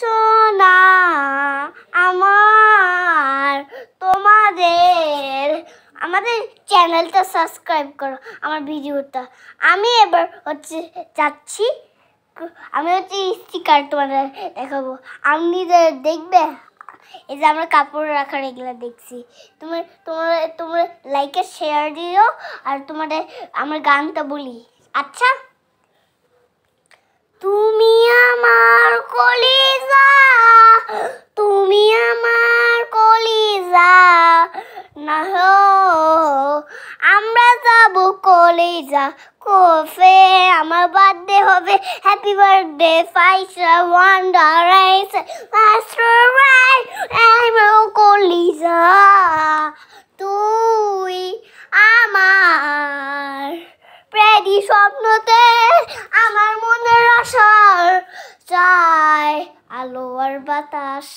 সোনা আমার তোমাদের আমাদের চ্যানেলটা সাবস্ক্রাইব করো আমার ভিডিওটা আমি এবার হচ্ছে যাচ্ছি আমি হচ্ছে স্টিকার তোমাদের দেখাবো আপনি দেখবে এই যে আমরা কাপড় রাখার এগুলো দেখছি তোমার তোমার তোমরা লাইকে শেয়ার দিও আর তোমাদের আমার গানটা বলি আচ্ছা না হো আমরা যাবো কলেজা কোফে আমার বার্থডে হবে হ্যাপি বার্থডে ফাইসা ওয়ান্ডার রাইস মাস্টার রাই আমার কলেজা তুই আমার প্রেডি স্বপ্নতে আমার মনের আশার চাই আলো আর বাতাস